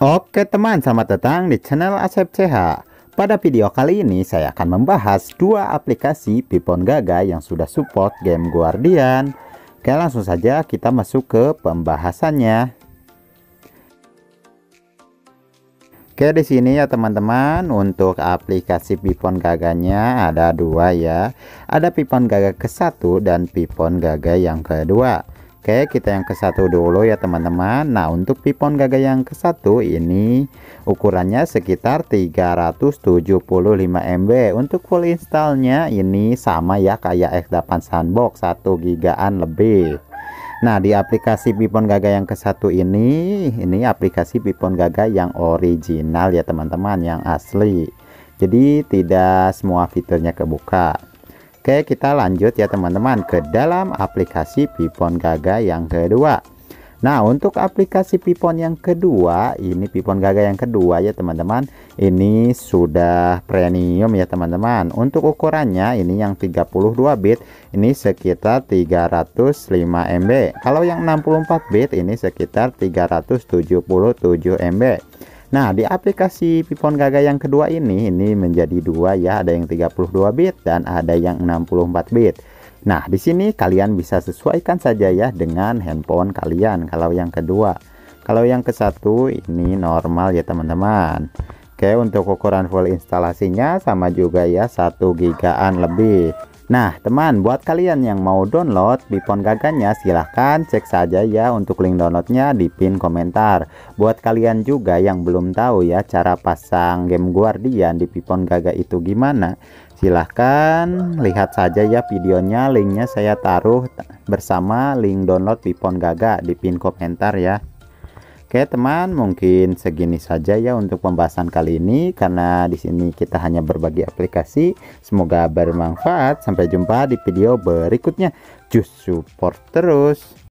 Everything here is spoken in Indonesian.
Oke teman, selamat datang di channel Asep CH. Pada video kali ini saya akan membahas dua aplikasi Pipon Gaga yang sudah support game Guardian. Oke langsung saja kita masuk ke pembahasannya. Oke di sini ya teman-teman untuk aplikasi Pipon Gaganya ada dua ya. Ada Pipon Gaga ke-1 dan Pipon Gaga yang kedua. Oke kita yang ke satu dulu ya teman-teman Nah untuk pipon Gaga yang ke satu ini ukurannya sekitar 375 MB Untuk full installnya ini sama ya kayak X8 Sandbox 1 gigaan lebih Nah di aplikasi Pipon Gaga yang ke satu ini Ini aplikasi Pipon Gaga yang original ya teman-teman yang asli Jadi tidak semua fiturnya kebuka Oke kita lanjut ya teman-teman ke dalam aplikasi Pipon Gaga yang kedua Nah untuk aplikasi Pipon yang kedua ini Pipon Gaga yang kedua ya teman-teman ini sudah premium ya teman-teman untuk ukurannya ini yang 32 bit ini sekitar 305 MB kalau yang 64 bit ini sekitar 377 MB Nah, di aplikasi Pipon Gaga yang kedua ini ini menjadi dua ya, ada yang 32 bit dan ada yang 64 bit. Nah, di sini kalian bisa sesuaikan saja ya dengan handphone kalian kalau yang kedua. Kalau yang ke satu ini normal ya teman-teman. Oke, untuk ukuran full instalasinya sama juga ya 1 gigaan lebih. Nah teman buat kalian yang mau download Bipon gaganya silahkan cek saja ya untuk link downloadnya di pin komentar Buat kalian juga yang belum tahu ya cara pasang game guardian di Bipon gaga itu gimana Silahkan lihat saja ya videonya linknya saya taruh bersama link download Bipon gaga di pin komentar ya Oke teman, mungkin segini saja ya untuk pembahasan kali ini karena di sini kita hanya berbagi aplikasi. Semoga bermanfaat. Sampai jumpa di video berikutnya. Just support terus.